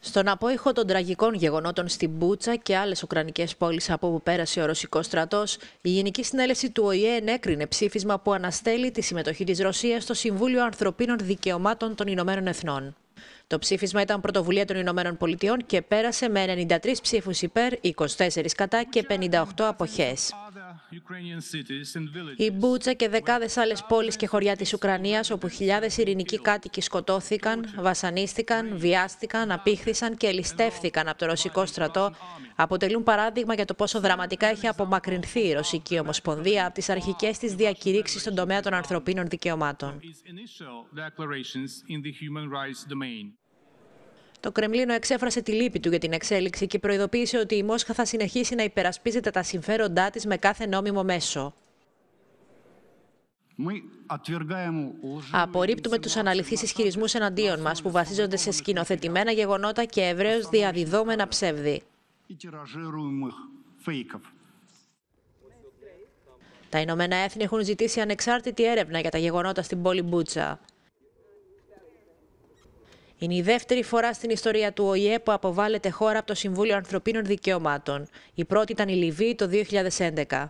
Στον απόϊχο των τραγικών γεγονότων στην Μπούτσα και άλλες Ουκρανικές πόλεις από όπου πέρασε ο Ρωσικός στρατός, η Γενική Συνέλευση του ΟΗΕ ενέκρινε ψήφισμα που αναστέλει τη συμμετοχή της Ρωσίας στο Συμβούλιο Ανθρωπίνων Δικαιωμάτων των Ηνωμένων Εθνών. Το ψήφισμα ήταν πρωτοβουλία των Ηνωμένων Πολιτειών και πέρασε με 93 ψήφους υπέρ, 24 κατά και 58 αποχές. Η Μπούτσα και δεκάδες άλλες πόλεις και χωριά της Ουκρανίας, όπου χιλιάδες ειρηνικοί κάτοικοι σκοτώθηκαν, βασανίστηκαν, βιάστηκαν, απήχθησαν και ελιστεύθηκαν από το ρωσικό στρατό, αποτελούν παράδειγμα για το πόσο δραματικά έχει απομακρυνθεί η Ρωσική Ομοσπονδία από τις αρχικές της διακηρύξεις στον τομέα των ανθρωπίνων δικαιωμάτων. Το Κρεμλίνο εξέφρασε τη λύπη του για την εξέλιξη και προειδοποίησε ότι η Μόσχα θα συνεχίσει να υπερασπίζεται τα συμφέροντά της με κάθε νόμιμο μέσο. Απορρίπτουμε τους αναλυθείς ισχυρισμού εναντίον μας που βασίζονται σε σκηνοθετημένα γεγονότα και ευρέως διαδιδόμενα ψεύδι. Τα Ηνωμένα Έθνη έχουν ζητήσει ανεξάρτητη έρευνα για τα γεγονότα στην πόλη Μπούτσα. Είναι η δεύτερη φορά στην ιστορία του ΟΗΕ που αποβάλλεται χώρα από το Συμβούλιο Ανθρωπίνων Δικαιωμάτων. Η πρώτη ήταν η Λιβύη το 2011.